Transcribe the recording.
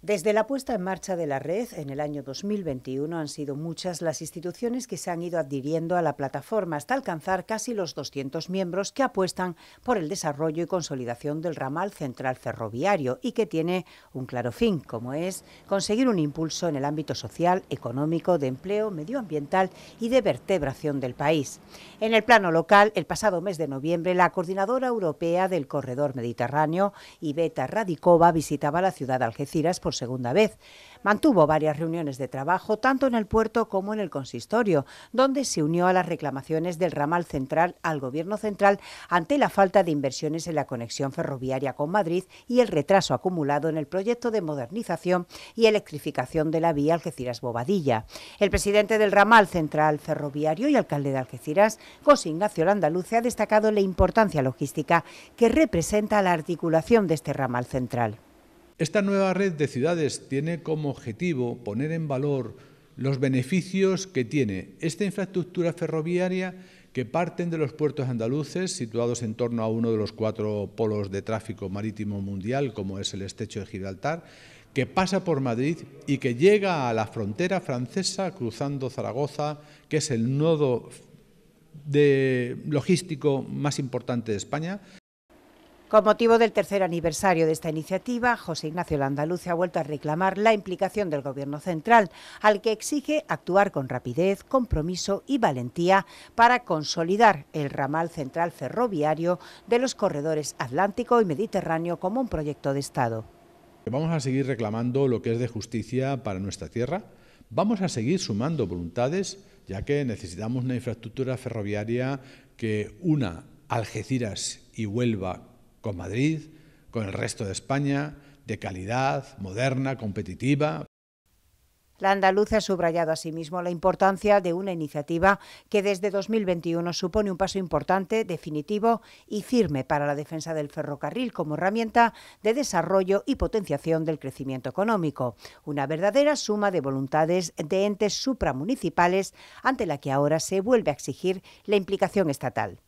Desde la puesta en marcha de la red en el año 2021 han sido muchas las instituciones que se han ido adhiriendo a la plataforma hasta alcanzar casi los 200 miembros que apuestan por el desarrollo y consolidación del ramal central ferroviario y que tiene un claro fin, como es conseguir un impulso en el ámbito social, económico, de empleo, medioambiental y de vertebración del país. En el plano local, el pasado mes de noviembre, la coordinadora europea del corredor mediterráneo, Iveta Radicova, visitaba la ciudad de Algeciras segunda vez. Mantuvo varias reuniones de trabajo tanto en el puerto como en el consistorio, donde se unió a las reclamaciones del ramal central al gobierno central ante la falta de inversiones en la conexión ferroviaria con Madrid y el retraso acumulado en el proyecto de modernización y electrificación de la vía Algeciras-Bobadilla. El presidente del ramal central ferroviario y alcalde de Algeciras, José Ignacio Landaluce, ha destacado la importancia logística que representa la articulación de este ramal central. Esta nueva red de ciudades tiene como objetivo poner en valor los beneficios que tiene esta infraestructura ferroviaria que parten de los puertos andaluces, situados en torno a uno de los cuatro polos de tráfico marítimo mundial, como es el estrecho de Gibraltar, que pasa por Madrid y que llega a la frontera francesa cruzando Zaragoza, que es el nodo logístico más importante de España, con motivo del tercer aniversario de esta iniciativa, José Ignacio Landaluce ha vuelto a reclamar la implicación del Gobierno central, al que exige actuar con rapidez, compromiso y valentía para consolidar el ramal central ferroviario de los corredores Atlántico y Mediterráneo como un proyecto de Estado. Vamos a seguir reclamando lo que es de justicia para nuestra tierra. Vamos a seguir sumando voluntades, ya que necesitamos una infraestructura ferroviaria que una Algeciras y Huelva con Madrid, con el resto de España, de calidad, moderna, competitiva, la andaluza ha subrayado asimismo la importancia de una iniciativa que desde 2021 supone un paso importante, definitivo y firme para la defensa del ferrocarril como herramienta de desarrollo y potenciación del crecimiento económico. Una verdadera suma de voluntades de entes supramunicipales ante la que ahora se vuelve a exigir la implicación estatal.